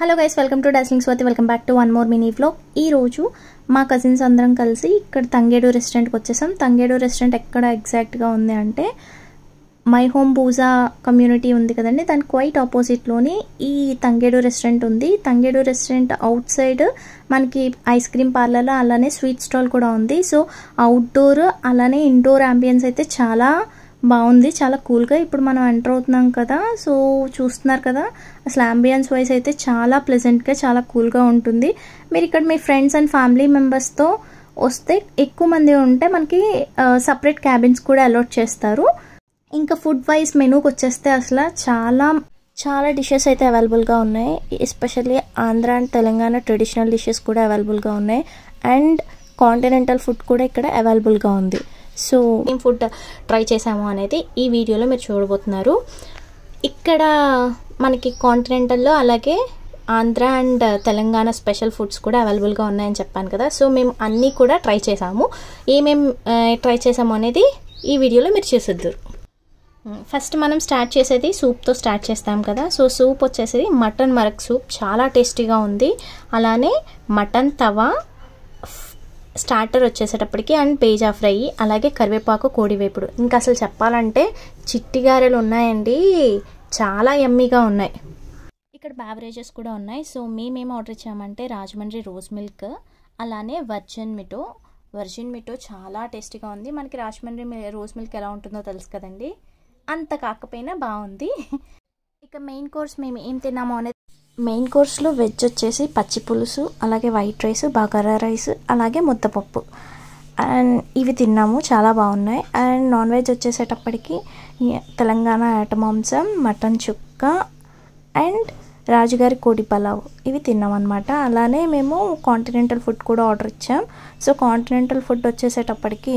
hello guys welcome to dazzling Swathi welcome back to one more mini vlog ఈరోజు మా cousins అందరం కలిసి ఇక్కడ తంగేడు రెస్టారెంట్కి వచ్చేసాం తంగేడు రెస్టారెంట్ ఎక్కడ ఎగ్జాక్ట్గా ఉంది అంటే మై హోమ్ బూజా కమ్యూనిటీ ఉంది కదండి దాని క్వైట్ ఆపోజిట్లోనే ఈ తంగేడు రెస్టారెంట్ ఉంది తంగేడు రెస్టారెంట్ అవుట్ సైడ్ మనకి ఐస్ క్రీమ్ పార్లర్ అలానే స్వీట్ స్టాల్ కూడా ఉంది సో అవుట్డోర్ అలానే ఇండోర్ అంబియన్స్ అయితే చాలా బాగుంది చాలా కూల్గా ఇప్పుడు మనం ఎంటర్ అవుతున్నాం కదా సో చూస్తున్నారు కదా అసలు అంబియన్స్ వైజ్ అయితే చాలా ప్లెజెంట్గా చాలా కూల్గా ఉంటుంది మీరు ఇక్కడ మీ ఫ్రెండ్స్ అండ్ ఫ్యామిలీ మెంబర్స్తో వస్తే ఎక్కువ మంది ఉంటే మనకి సపరేట్ క్యాబిన్స్ కూడా అలౌట్ చేస్తారు ఇంకా ఫుడ్ వైజ్ మెనూకి వచ్చేస్తే అసలు చాలా చాలా డిషెస్ అయితే అవైలబుల్గా ఉన్నాయి especially Andhra and Telangana traditional dishes కూడా అవైలబుల్గా ఉన్నాయి అండ్ కాంటినెంటల్ ఫుడ్ కూడా ఇక్కడ అవైలబుల్గా ఉంది సో ఏం ఫుడ్ ట్రై చేసాము అనేది ఈ వీడియోలో మీరు చూడబోతున్నారు ఇక్కడ మనకి కాంటినెంటల్లో అలాగే Andhra and Telangana special foods కూడా అవైలబుల్గా ఉన్నాయని చెప్పాను కదా సో మేము అన్నీ కూడా ట్రై చేసాము ఏమేం ట్రై చేసాము అనేది ఈ వీడియోలో మీరు చూసిద్దరు ఫస్ట్ మనం స్టార్ట్ చేసేది సూప్తో స్టార్ట్ చేస్తాం కదా సో సూప్ వచ్చేసేది మటన్ మరక్ సూప్ చాలా టేస్టీగా ఉంది అలానే మటన్ తవా స్టార్టర్ వచ్చేసేటప్పటికి అండ్ పేజా ఫ్రై అలాగే కరివేపాకు కోడివేపుడు ఇంకా అసలు చెప్పాలంటే చిట్టి గారెలు ఉన్నాయండి చాలా ఎమ్మీగా ఉన్నాయి ఇక్కడ బ్యావరేజెస్ కూడా ఉన్నాయి సో మేమేం ఆర్డర్ ఇచ్చామంటే రాజమండ్రి రోజ్ మిల్క్ అలానే వర్జన్ మిటో వర్జిన్ మిటో చాలా టేస్టీగా ఉంది మనకి రాజమండ్రి రోజ్ మిల్క్ ఎలా ఉంటుందో తెలుసు కదండి అంత కాకపోయినా బాగుంది ఇక మెయిన్ కోర్స్ మేము ఏం తిన్నామో అనేది మెయిన్ కోర్స్లో వెజ్ వచ్చేసి పచ్చి పులుసు అలాగే వైట్ రైస్ బగార రైస్ అలాగే ముద్దపప్పు అండ్ ఇవి తిన్నాము చాలా బాగున్నాయి అండ్ నాన్ వెజ్ వచ్చేసేటప్పటికి తెలంగాణ ఆట మాంసం మటన్ చుక్క అండ్ రాజుగారి కోడి పలావ్ ఇవి అనమాట అలానే మేము కాంటినెంటల్ ఫుడ్ కూడా ఆర్డర్ ఇచ్చాం సో కాంటినెంటల్ ఫుడ్ వచ్చేసేటప్పటికి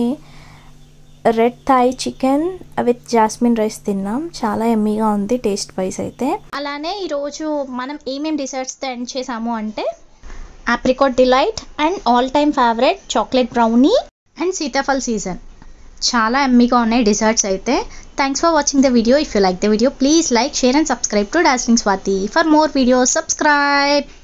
red Thai chicken with jasmine rice తిన్నాం చాలా ఎమ్మీగా ఉంది టేస్ట్ వైజ్ అయితే అలానే ఈరోజు మనం ఏమేమి డిసర్ట్స్ ఎండ్ చేసాము అంటే apricot delight and all time favourite chocolate brownie and sitaphal season చాలా ఎమ్మీగా ఉన్నాయి డిజర్ట్స్ అయితే thanks for watching the video if you like the video please like share and subscribe to dazzling Swathi for more videos subscribe